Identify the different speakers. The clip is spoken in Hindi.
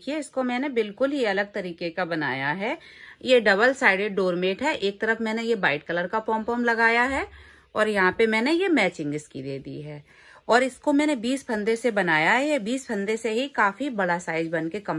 Speaker 1: देखिए इसको मैंने बिल्कुल ही अलग तरीके का बनाया है ये डबल साइडेड डोरमेट है एक तरफ मैंने ये व्हाइट कलर का पॉम्पॉम लगाया है और यहाँ पे मैंने ये मैचिंग इसकी दे दी है और इसको मैंने 20 फंदे से बनाया है ये 20 फंदे से ही काफी बड़ा साइज बन के कम